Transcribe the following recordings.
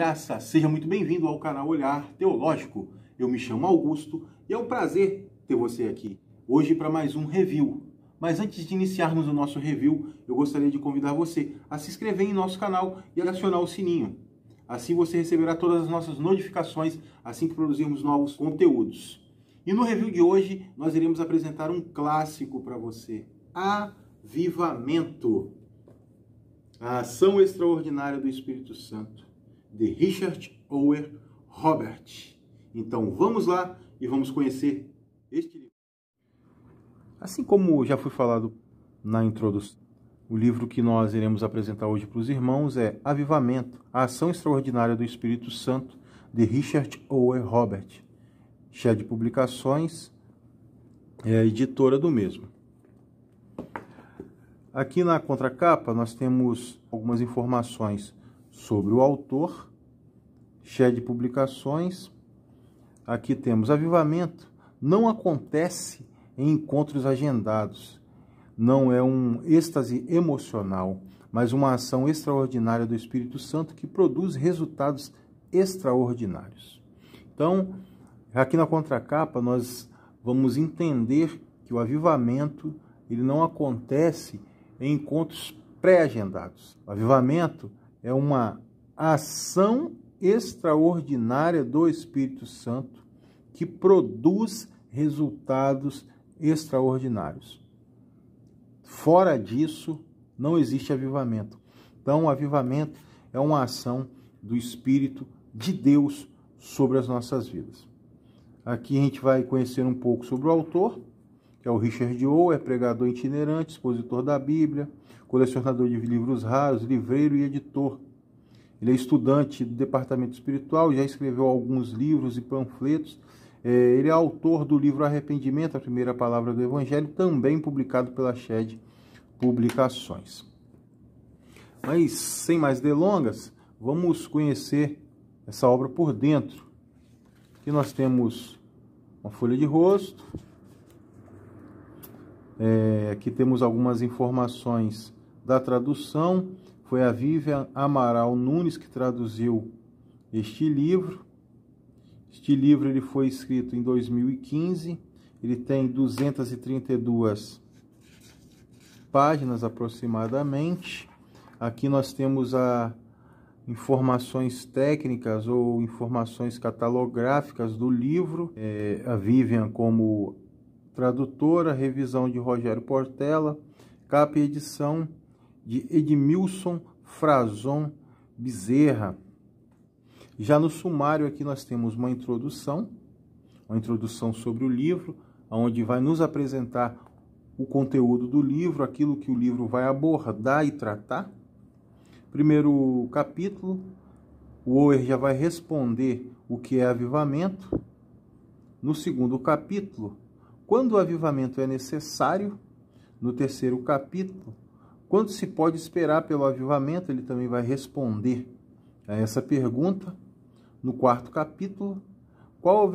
graça, seja muito bem-vindo ao canal Olhar Teológico. Eu me chamo Augusto e é um prazer ter você aqui hoje para mais um review. Mas antes de iniciarmos o nosso review, eu gostaria de convidar você a se inscrever em nosso canal e acionar o sininho. Assim você receberá todas as nossas notificações assim que produzirmos novos conteúdos. E no review de hoje, nós iremos apresentar um clássico para você: Avivamento. A ação extraordinária do Espírito Santo de Richard Ower Robert. Então vamos lá e vamos conhecer este livro. Assim como já foi falado na introdução, o livro que nós iremos apresentar hoje para os irmãos é Avivamento, a ação extraordinária do Espírito Santo, de Richard Ower Robert, chefe de publicações, é editora do mesmo. Aqui na contracapa nós temos algumas informações sobre o autor, chefe de publicações. Aqui temos avivamento. Não acontece em encontros agendados. Não é um êxtase emocional, mas uma ação extraordinária do Espírito Santo que produz resultados extraordinários. Então, aqui na contracapa nós vamos entender que o avivamento ele não acontece em encontros pré-agendados. O avivamento é uma ação extraordinária do Espírito Santo que produz resultados extraordinários. Fora disso, não existe avivamento. Então, o avivamento é uma ação do Espírito de Deus sobre as nossas vidas. Aqui a gente vai conhecer um pouco sobre o autor é o Richard Owen, é pregador itinerante, expositor da Bíblia, colecionador de livros raros, livreiro e editor. Ele é estudante do departamento espiritual, já escreveu alguns livros e panfletos. É, ele é autor do livro Arrependimento, a primeira palavra do Evangelho, também publicado pela Shed Publicações. Mas, sem mais delongas, vamos conhecer essa obra por dentro. Aqui nós temos uma folha de rosto, é, aqui temos algumas informações da tradução. Foi a Vivian Amaral Nunes que traduziu este livro. Este livro ele foi escrito em 2015. Ele tem 232 páginas aproximadamente. Aqui nós temos a informações técnicas ou informações catalográficas do livro. É, a Vivian como tradutora, revisão de Rogério Portela, capa e edição de Edmilson Frazon Bezerra. Já no sumário aqui nós temos uma introdução, uma introdução sobre o livro, onde vai nos apresentar o conteúdo do livro, aquilo que o livro vai abordar e tratar. Primeiro capítulo, o Oer já vai responder o que é avivamento. No segundo capítulo, quando o avivamento é necessário, no terceiro capítulo, quando se pode esperar pelo avivamento, ele também vai responder a essa pergunta. No quarto capítulo, qual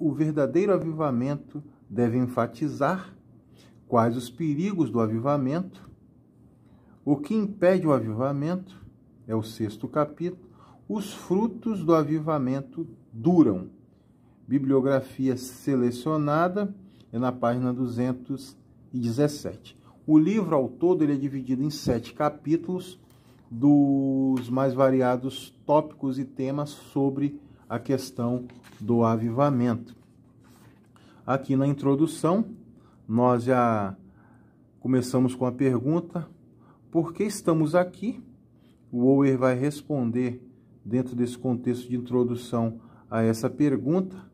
o verdadeiro avivamento deve enfatizar? Quais os perigos do avivamento? O que impede o avivamento? É o sexto capítulo. Os frutos do avivamento duram. Bibliografia selecionada é na página 217. O livro ao todo ele é dividido em sete capítulos dos mais variados tópicos e temas sobre a questão do avivamento. Aqui na introdução, nós já começamos com a pergunta: por que estamos aqui? O Ower vai responder, dentro desse contexto de introdução, a essa pergunta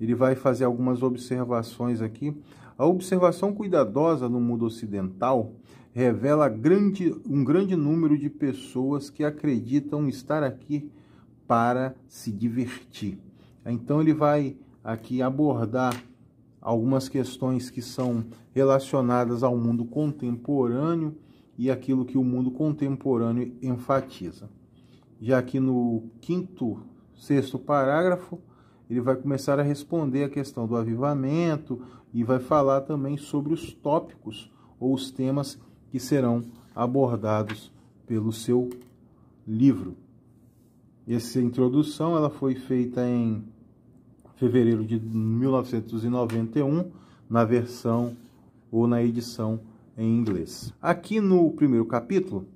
ele vai fazer algumas observações aqui. A observação cuidadosa no mundo ocidental revela grande, um grande número de pessoas que acreditam estar aqui para se divertir. Então ele vai aqui abordar algumas questões que são relacionadas ao mundo contemporâneo e aquilo que o mundo contemporâneo enfatiza. Já aqui no quinto, sexto parágrafo, ele vai começar a responder a questão do avivamento e vai falar também sobre os tópicos ou os temas que serão abordados pelo seu livro. Essa introdução ela foi feita em fevereiro de 1991 na versão ou na edição em inglês. Aqui no primeiro capítulo,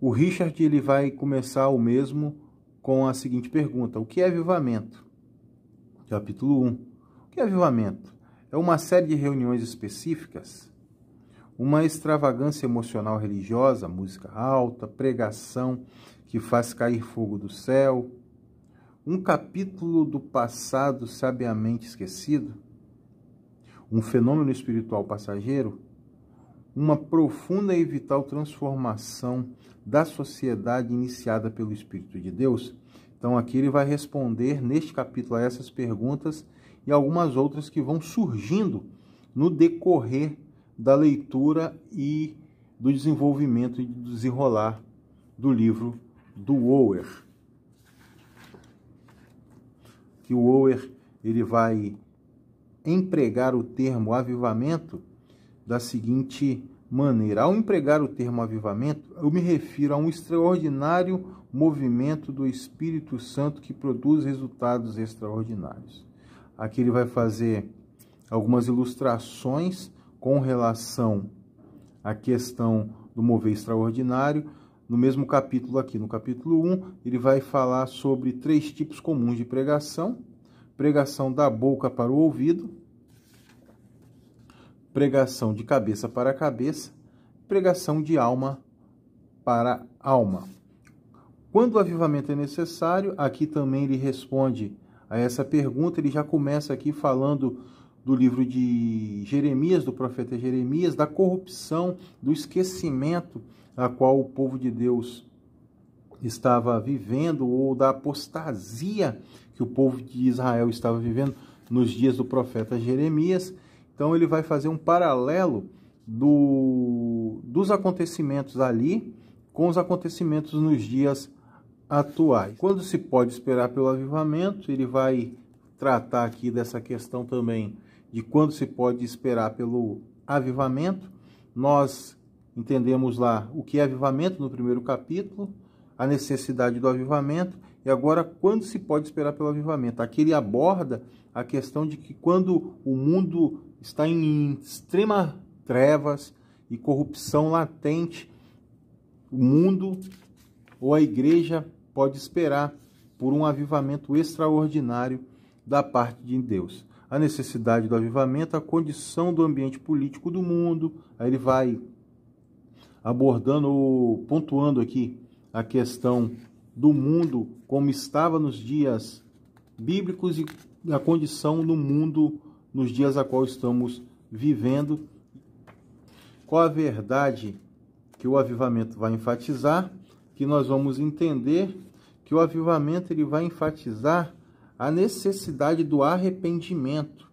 o Richard ele vai começar o mesmo com a seguinte pergunta: O que é avivamento? Capítulo 1. O que é avivamento? É uma série de reuniões específicas, uma extravagância emocional religiosa, música alta, pregação que faz cair fogo do céu, um capítulo do passado sabiamente esquecido, um fenômeno espiritual passageiro, uma profunda e vital transformação da sociedade iniciada pelo Espírito de Deus? Então, aqui ele vai responder neste capítulo a essas perguntas e algumas outras que vão surgindo no decorrer da leitura e do desenvolvimento e do desenrolar do livro do Ower. Que o Ower ele vai empregar o termo avivamento da seguinte maneira. Ao empregar o termo avivamento, eu me refiro a um extraordinário movimento do Espírito Santo que produz resultados extraordinários. Aqui ele vai fazer algumas ilustrações com relação à questão do mover extraordinário. No mesmo capítulo aqui, no capítulo 1, ele vai falar sobre três tipos comuns de pregação: pregação da boca para o ouvido, pregação de cabeça para cabeça, pregação de alma para alma. Quando o avivamento é necessário, aqui também ele responde a essa pergunta, ele já começa aqui falando do livro de Jeremias, do profeta Jeremias, da corrupção, do esquecimento a qual o povo de Deus estava vivendo ou da apostasia que o povo de Israel estava vivendo nos dias do profeta Jeremias. Então ele vai fazer um paralelo do, dos acontecimentos ali com os acontecimentos nos dias atuais. Quando se pode esperar pelo avivamento, ele vai tratar aqui dessa questão também de quando se pode esperar pelo avivamento. Nós entendemos lá o que é avivamento no primeiro capítulo, a necessidade do avivamento e agora quando se pode esperar pelo avivamento. Aqui ele aborda a questão de que quando o mundo está em extrema trevas e corrupção latente. O mundo ou a igreja pode esperar por um avivamento extraordinário da parte de Deus. A necessidade do avivamento, a condição do ambiente político do mundo, aí ele vai abordando, pontuando aqui a questão do mundo como estava nos dias bíblicos e a condição do mundo nos dias a qual estamos vivendo. Qual a verdade que o avivamento vai enfatizar? Que nós vamos entender que o avivamento ele vai enfatizar a necessidade do arrependimento.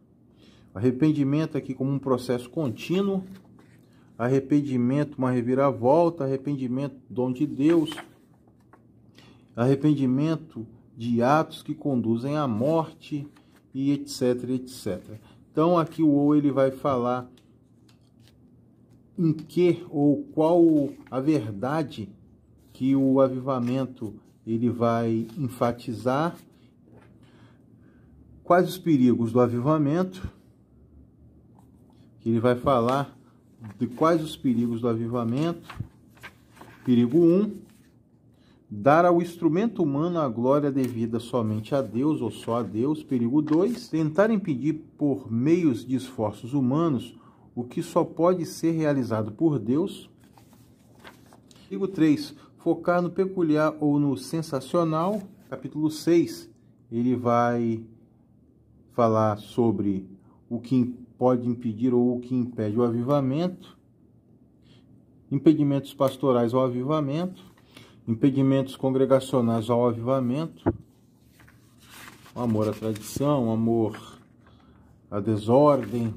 Arrependimento aqui como um processo contínuo, arrependimento, uma reviravolta, arrependimento, dom de Deus, arrependimento de atos que conduzem à morte e etc, etc. Então aqui o ou ele vai falar em que ou qual a verdade que o avivamento ele vai enfatizar, quais os perigos do avivamento, que ele vai falar de quais os perigos do avivamento. Perigo 1, um, dar ao instrumento humano a glória devida somente a Deus ou só a Deus, perigo 2, tentar impedir por meios de esforços humanos o que só pode ser realizado por Deus, perigo 3, focar no peculiar ou no sensacional, capítulo 6, ele vai falar sobre o que pode impedir ou o que impede o avivamento, impedimentos pastorais ao avivamento, impedimentos congregacionais ao avivamento, o amor à tradição, o amor à desordem,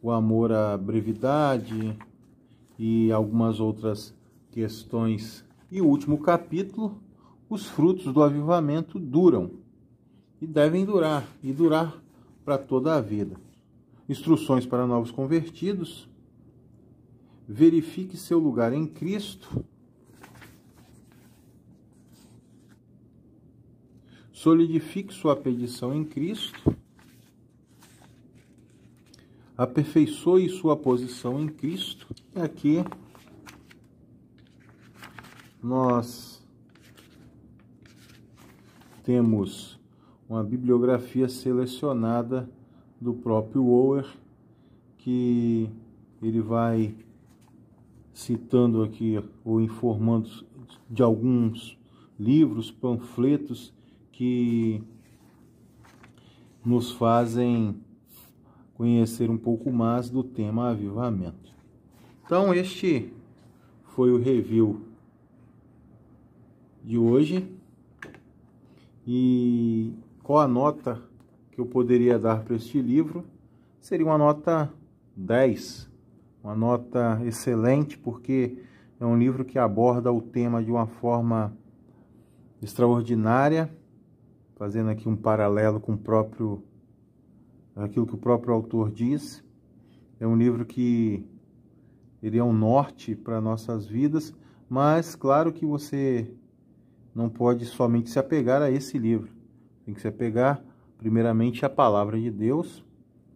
o amor à brevidade e algumas outras questões. E o último capítulo, os frutos do avivamento duram e devem durar e durar para toda a vida. Instruções para novos convertidos. Verifique seu lugar em Cristo Solidifique sua petição em Cristo. Aperfeiçoe sua posição em Cristo. E aqui nós temos uma bibliografia selecionada do próprio Ower, que ele vai citando aqui ou informando de alguns livros, panfletos que nos fazem conhecer um pouco mais do tema avivamento. Então, este foi o review de hoje. E qual a nota que eu poderia dar para este livro? Seria uma nota 10, uma nota excelente, porque é um livro que aborda o tema de uma forma extraordinária fazendo aqui um paralelo com o próprio aquilo que o próprio autor diz. É um livro que ele é um norte para nossas vidas, mas claro que você não pode somente se apegar a esse livro. Tem que se apegar primeiramente à palavra de Deus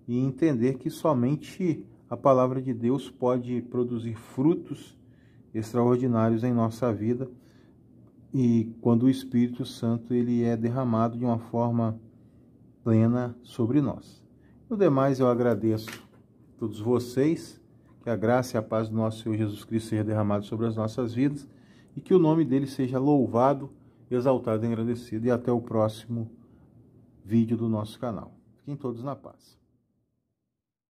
e entender que somente a palavra de Deus pode produzir frutos extraordinários em nossa vida e quando o Espírito Santo ele é derramado de uma forma plena sobre nós. No demais, eu agradeço a todos vocês, que a graça e a paz do nosso Senhor Jesus Cristo seja derramado sobre as nossas vidas e que o nome dele seja louvado, exaltado e agradecido. E até o próximo vídeo do nosso canal. Fiquem todos na paz.